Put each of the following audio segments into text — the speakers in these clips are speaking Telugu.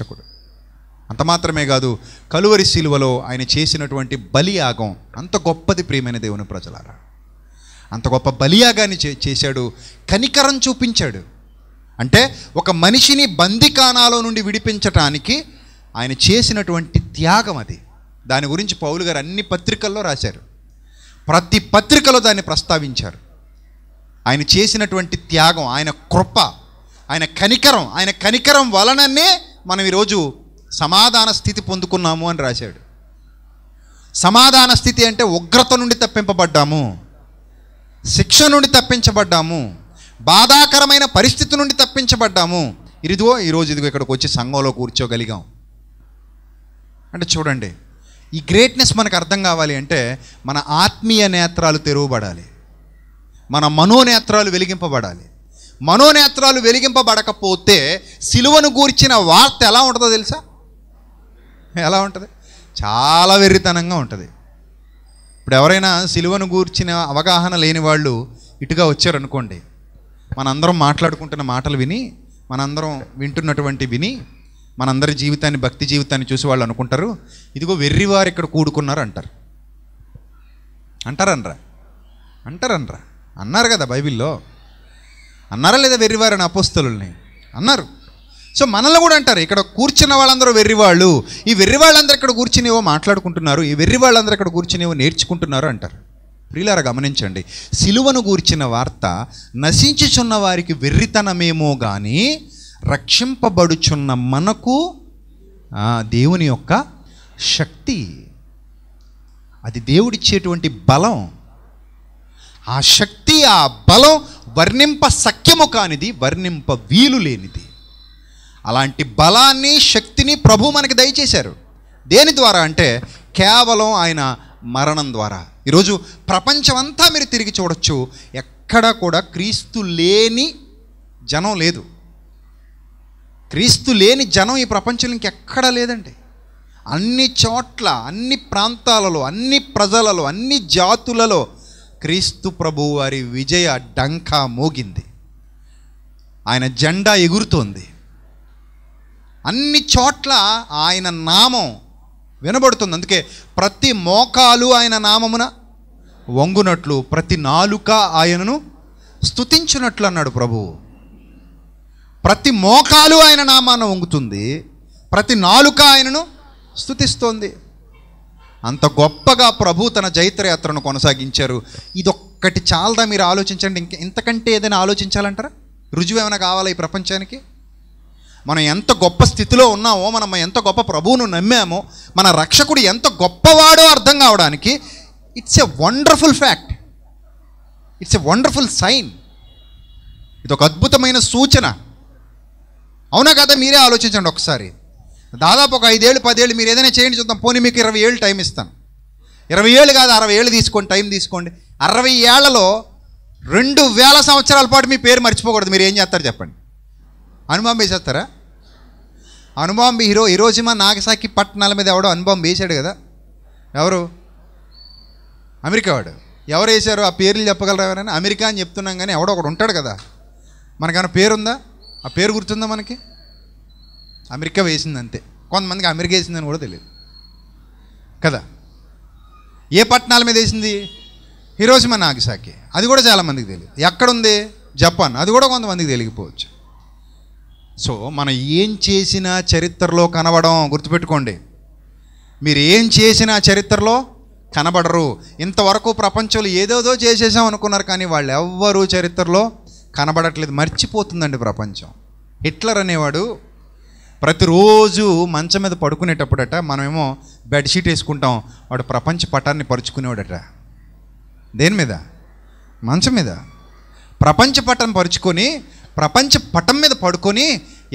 రక్షకుడు అంత మాత్రమే కాదు కలువరి శిలువలో ఆయన చేసినటువంటి బలియాగం అంత గొప్పది ప్రియమైన దేవుని ప్రజలారా అంత గొప్ప బలియాగాన్ని చే చేశాడు కనికరం చూపించాడు అంటే ఒక మనిషిని బందికానాలో నుండి విడిపించటానికి ఆయన చేసినటువంటి త్యాగం అది దాని గురించి పౌలు గారు అన్ని పత్రికల్లో రాశారు ప్రతి పత్రికలో దాన్ని ప్రస్తావించారు ఆయన చేసినటువంటి త్యాగం ఆయన కృప ఆయన కనికరం ఆయన కనికరం వలననే మనం ఈరోజు సమాధాన స్థితి పొందుకున్నాము అని రాశాడు సమాధాన స్థితి అంటే ఉగ్రత నుండి తప్పింపబడ్డాము శిక్ష నుండి తప్పించబడ్డాము బాధాకరమైన పరిస్థితి నుండి తప్పించబడ్డాము ఇదిగో ఈరోజు ఇదిగో ఇక్కడికి వచ్చి సంఘంలో కూర్చోగలిగాం అంటే చూడండి ఈ గ్రేట్నెస్ మనకు అర్థం కావాలి అంటే మన ఆత్మీయ నేత్రాలు తెరవబడాలి మన మనోనేత్రాలు వెలిగింపబడాలి మనోనేత్రాలు వెలిగింపబడకపోతే సిలువను గూర్చిన వార్త ఎలా ఉంటుందో తెలుసా ఎలా ఉంటుంది చాలా వెర్రితనంగా ఉంటుంది ఇప్పుడు ఎవరైనా సిలువను గూర్చిన అవగాహన లేని వాళ్ళు ఇటుగా వచ్చారనుకోండి మనందరం మాట్లాడుకుంటున్న మాటలు విని మనందరం వింటున్నటువంటి విని మనందరి జీవితాన్ని భక్తి జీవితాన్ని చూసి వాళ్ళు అనుకుంటారు ఇదిగో వెర్రివారు ఇక్కడ కూడుకున్నారు అంటారు అంటారనరా అంటారనరా అన్నారు కదా బైబిల్లో అన్నారా లేదా వెర్రివారని అపోస్తలుల్ని అన్నారు సో మనల్ని కూడా అంటారు ఇక్కడ కూర్చున్న వాళ్ళందరూ వెర్రివాళ్ళు ఈ వెర్రి వాళ్ళందరూ ఇక్కడ కూర్చునేవో మాట్లాడుకుంటున్నారు ఈ వెర్రి వాళ్ళందరూ ఇక్కడ కూర్చునేవో నేర్చుకుంటున్నారు అంటారు ప్రియులార గమనించండి సిలువను కూర్చిన వార్త నశించుచున్న వారికి వెర్రితనమేమో కానీ రక్షింపబడుచున్న మనకు దేవుని యొక్క శక్తి అది దేవుడిచ్చేటువంటి బలం ఆ శక్తి ఆ బలం వర్ణింప సఖ్యము కానిది వర్ణింప వీలు లేనిది అలాంటి బలాన్ని శక్తిని ప్రభు మనకి దయచేశారు దేని ద్వారా అంటే కేవలం ఆయన మరణం ద్వారా ఈరోజు ప్రపంచమంతా మీరు తిరిగి చూడొచ్చు ఎక్కడ కూడా క్రీస్తు లేని జనం లేదు క్రీస్తు లేని జనం ఈ ప్రపంచంలో ఇంకెక్కడా లేదండి అన్ని చోట్ల అన్ని ప్రాంతాలలో అన్ని ప్రజలలో అన్ని జాతులలో క్రీస్తు ప్రభు వారి విజయ డంక మోగింది ఆయన జెండా ఎగురుతోంది అన్ని చోట్ల ఆయన నామం వినబడుతుంది అందుకే ప్రతి మోకాలు ఆయన నామమున వంగునట్లు ప్రతి నాలుక ఆయనను స్థుతించినట్లు అన్నాడు ప్రభువు ప్రతి మోకాలు ఆయన నామాన వంగుతుంది ప్రతి నాలుక ఆయనను స్థుతిస్తోంది అంత గొప్పగా ప్రభు తన జైత్రయాత్రను కొనసాగించారు ఇదొక్కటి చాలదా మీరు ఆలోచించండి ఇంక ఇంతకంటే ఏదైనా ఆలోచించాలంటారా రుజువు ఏమైనా కావాలా ఈ ప్రపంచానికి మనం ఎంత గొప్ప స్థితిలో ఉన్నామో మనం ఎంత గొప్ప ప్రభువును నమ్మామో మన రక్షకుడు ఎంత గొప్పవాడో అర్థం కావడానికి it's a wonderful fact it's a wonderful sign ఇది ఒక అద్భుతమైన సూచన అవునా కదా మీరే ఆలోచించండి ఒకసారి దాదాపు ఒక ఐదేళ్ళు పదేళ్ళు మీరు ఏదైనా చేయండి చూద్దాం పోనీ మీకు ఇరవై ఏళ్ళు టైం ఇస్తాను ఇరవై ఏళ్ళు కాదు అరవై ఏళ్ళు తీసుకోండి టైం తీసుకోండి అరవై ఏళ్లలో రెండు వేల సంవత్సరాల పాటు మీ పేరు మర్చిపోకూడదు మీరు ఏం చేస్తారు చెప్పండి అనుభవం వేసేస్తారా అనుబాంబి హీరో మా నాగసాకి పట్టణాల మీద ఎవడో అనుభవం వేశాడు కదా ఎవరు అమెరికా వాడు ఎవరు వేశారు ఆ పేర్లు చెప్పగలరా ఎవరైనా అమెరికా అని చెప్తున్నాం కానీ ఎవడో ఒకడు ఉంటాడు కదా మనకైనా పేరుందా ఆ పేరు గుర్తుందా మనకి అమెరికా వేసింది అంతే కొంతమందికి అమెరికా వేసిందని కూడా తెలియదు కదా ఏ పట్టణాల మీద వేసింది హిరోసిమ నాగసాకి అది కూడా చాలామందికి తెలియదు ఎక్కడుంది జపాన్ అది కూడా కొంతమందికి తెలియకపోవచ్చు సో మనం ఏం చేసినా చరిత్రలో కనబడం గుర్తుపెట్టుకోండి మీరు ఏం చేసినా చరిత్రలో కనబడరు ఇంతవరకు ప్రపంచంలో ఏదేదో చేసేసాం అనుకున్నారు కానీ వాళ్ళు ఎవ్వరూ చరిత్రలో కనబడట్లేదు మర్చిపోతుందండి ప్రపంచం హిట్లర్ అనేవాడు ప్రతిరోజు మంచం మీద పడుకునేటప్పుడట మనమేమో బెడ్షీట్ వేసుకుంటాం వాడు ప్రపంచ పటాన్ని పరుచుకునేవాడట దేని మీద మంచం మీద ప్రపంచ పటం పరుచుకొని ప్రపంచ పటం మీద పడుకొని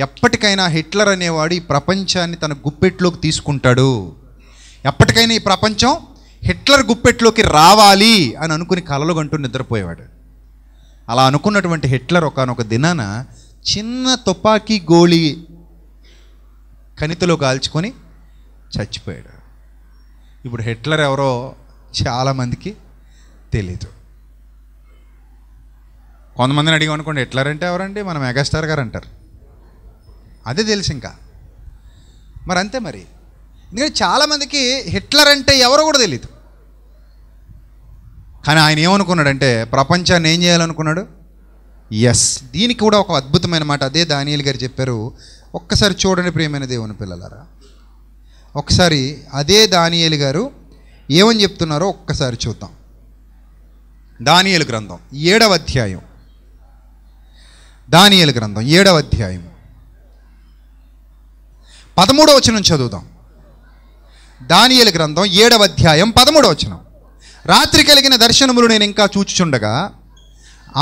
ఎప్పటికైనా హిట్లర్ అనేవాడు ఈ ప్రపంచాన్ని తన గుప్పెట్లోకి తీసుకుంటాడు ఎప్పటికైనా ఈ ప్రపంచం హిట్లర్ గుప్పెట్లోకి రావాలి అని అనుకుని కలలు కంటూ నిద్రపోయేవాడు అలా అనుకున్నటువంటి హిట్లర్ ఒకనొక దినాన చిన్న తుపాకీ గోళీ కణితలో కాల్చుకొని చచ్చిపోయాడు ఇప్పుడు హిట్లర్ ఎవరో చాలామందికి తెలీదు కొంతమందిని అడిగా అనుకోండి హిట్లర్ అంటే ఎవరండి మన మెగాస్టార్ గారు అంటారు అదే తెలుసు ఇంకా మరి అంతే మరి ఎందుకంటే చాలామందికి హిట్లర్ అంటే ఎవరో కూడా తెలియదు కానీ ఆయన ఏమనుకున్నాడంటే ప్రపంచాన్ని ఏం చేయాలనుకున్నాడు ఎస్ దీనికి కూడా ఒక అద్భుతమైన మాట అదే దానియల్ గారు చెప్పారు ఒక్కసారి చూడండి ప్రియమైన దేవుని పిల్లలారా ఒకసారి అదే దానియలు గారు ఏమని చెప్తున్నారో ఒక్కసారి చూద్దాం దానియలు గ్రంథం ఏడవ అధ్యాయం దానియలు గ్రంథం ఏడవ అధ్యాయం పదమూడవ వచనం చదువుదాం దానియలు గ్రంథం ఏడవ అధ్యాయం పదమూడవ వచనం రాత్రి కలిగిన దర్శనములు నేను ఇంకా చూచుచుండగా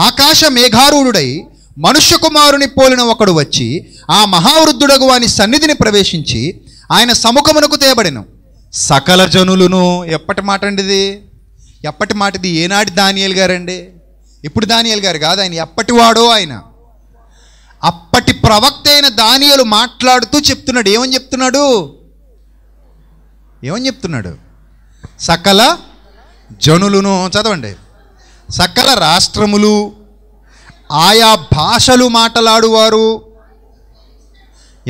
ఆకాశ మేఘారూఢుడై మనుష్య కుమారుని పోలిన ఒకడు వచ్చి ఆ మహావృద్ధుడగు వాని సన్నిధిని ప్రవేశించి ఆయన సముఖమునకు తేబడిను సకల జనులను ఎప్పటి మాట అండిది ఎప్పటి మాటది ఏనాటి దానియల్ గారండి ఇప్పుడు దానియల్ గారు కాదు ఆయన ఎప్పటివాడో ఆయన అప్పటి ప్రవక్త అయిన దానియలు మాట్లాడుతూ చెప్తున్నాడు ఏమని చెప్తున్నాడు ఏమని చెప్తున్నాడు సకల జనులను చదవండి సకల రాష్ట్రములు ఆయా భాషలు మాట్లాడువారు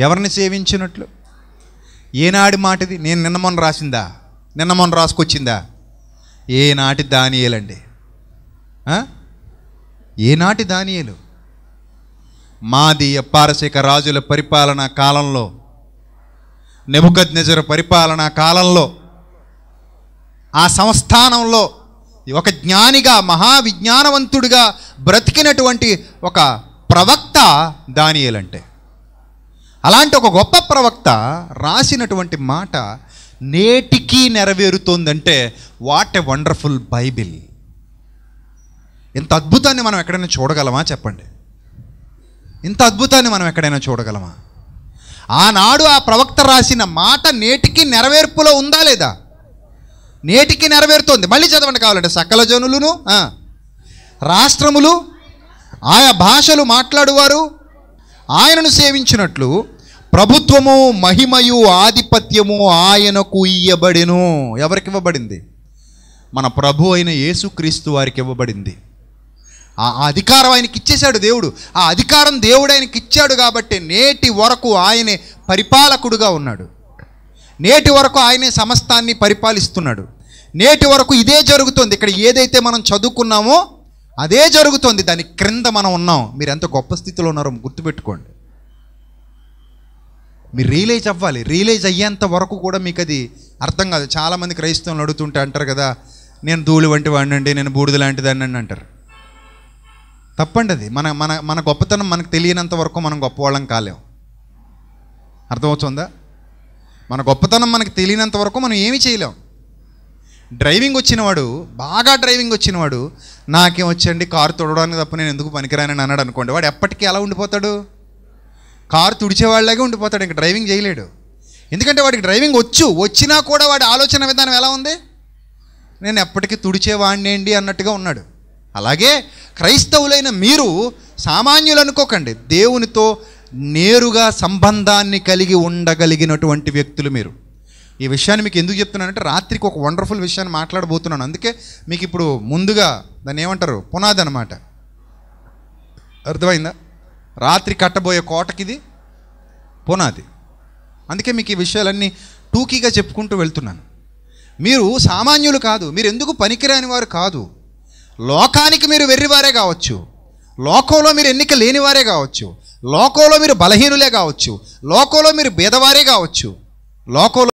ఎవరిని సేవించినట్లు ఏనాడి మాటది నేను నిన్న మొన్న రాసిందా నిన్న మొన్న రాసుకొచ్చిందా ఏనాటి దానియేలండి ఏనాటి దానియేలు మాది పారసిక రాజుల పరిపాలనా కాలంలో నెబుకద్నెజర పరిపాలనా కాలంలో ఆ సంస్థానంలో ఒక జ్ఞానిగా మహావిజ్ఞానవంతుడిగా బ్రతికినటువంటి ఒక ప్రవక్త దానియల్ అలాంటి ఒక గొప్ప ప్రవక్త రాసినటువంటి మాట నేటికీ నెరవేరుతోందంటే వాట్ ఎ వండర్ఫుల్ బైబిల్ ఇంత అద్భుతాన్ని మనం ఎక్కడైనా చూడగలమా చెప్పండి ఇంత అద్భుతాన్ని మనం ఎక్కడైనా చూడగలమా ఆనాడు ఆ ప్రవక్త రాసిన మాట నేటికి నెరవేర్పులో ఉందా లేదా నేటికి నెరవేరుతోంది మళ్ళీ చదవండి కావాలంటే సకల జనులను రాష్ట్రములు ఆయా భాషలు మాట్లాడువారు ఆయనను సేవించినట్లు ప్రభుత్వము మహిమయు ఆధిపత్యము ఆయనకు ఇయ్యబడిను ఎవరికి ఇవ్వబడింది మన ప్రభు అయిన యేసుక్రీస్తు వారికి ఇవ్వబడింది ఆ అధికారం ఆయనకి ఇచ్చేశాడు దేవుడు ఆ అధికారం దేవుడు ఆయనకి ఇచ్చాడు కాబట్టి నేటి వరకు ఆయనే పరిపాలకుడుగా ఉన్నాడు నేటి వరకు ఆయనే సమస్తాన్ని పరిపాలిస్తున్నాడు నేటి వరకు ఇదే జరుగుతుంది ఇక్కడ ఏదైతే మనం చదువుకున్నామో అదే జరుగుతుంది దాని క్రింద మనం ఉన్నాం మీరు ఎంత గొప్ప స్థితిలో ఉన్నారో గుర్తుపెట్టుకోండి మీరు రియలైజ్ అవ్వాలి రియలైజ్ అయ్యేంత వరకు కూడా మీకు అది అర్థం కాదు చాలామంది క్రైస్తవులు అడుగుతుంటే అంటారు కదా నేను ధూళి వంటి వాడినండి నేను బూడిద లాంటి దాన్ని అంటారు తప్పండి అది మన మన మన గొప్పతనం మనకు తెలియనంత వరకు మనం గొప్పవాళ్ళం కాలేం అర్థమవుతుందా మన గొప్పతనం మనకు తెలియనంత వరకు మనం ఏమి చేయలేం డ్రైవింగ్ వచ్చినవాడు బాగా డ్రైవింగ్ వచ్చినవాడు నాకేం వచ్చండి కారు తుడవడానికి తప్ప నేను ఎందుకు పనికిరానని అన్నాడు అనుకోండి వాడు ఎప్పటికీ ఎలా ఉండిపోతాడు కారు తుడిచేవాళ్ళలాగే ఉండిపోతాడు ఇంకా డ్రైవింగ్ చేయలేడు ఎందుకంటే వాడికి డ్రైవింగ్ వచ్చు వచ్చినా కూడా వాడి ఆలోచన విధానం ఎలా ఉంది నేను ఎప్పటికీ తుడిచేవాడినేండి అన్నట్టుగా ఉన్నాడు అలాగే క్రైస్తవులైన మీరు సామాన్యులు అనుకోకండి దేవునితో నేరుగా సంబంధాన్ని కలిగి ఉండగలిగినటువంటి వ్యక్తులు మీరు ఈ విషయాన్ని మీకు ఎందుకు చెప్తున్నానంటే రాత్రికి ఒక వండర్ఫుల్ విషయాన్ని మాట్లాడబోతున్నాను అందుకే మీకు ఇప్పుడు ముందుగా దాన్ని ఏమంటారు పునాది అనమాట అర్థమైందా రాత్రి కట్టబోయే కోటకిది పునాది అందుకే మీకు ఈ విషయాలన్నీ టూకీగా చెప్పుకుంటూ వెళ్తున్నాను మీరు సామాన్యులు కాదు మీరు ఎందుకు పనికిరాని వారు కాదు లోకానికి మీరు వెర్రివారే కావచ్చు లోకంలో మీరు ఎన్నిక లేనివారే కావచ్చు లోకంలో మీరు బలహీనులే కావచ్చు లోకంలో మీరు భేదవారే కావచ్చు లోకంలో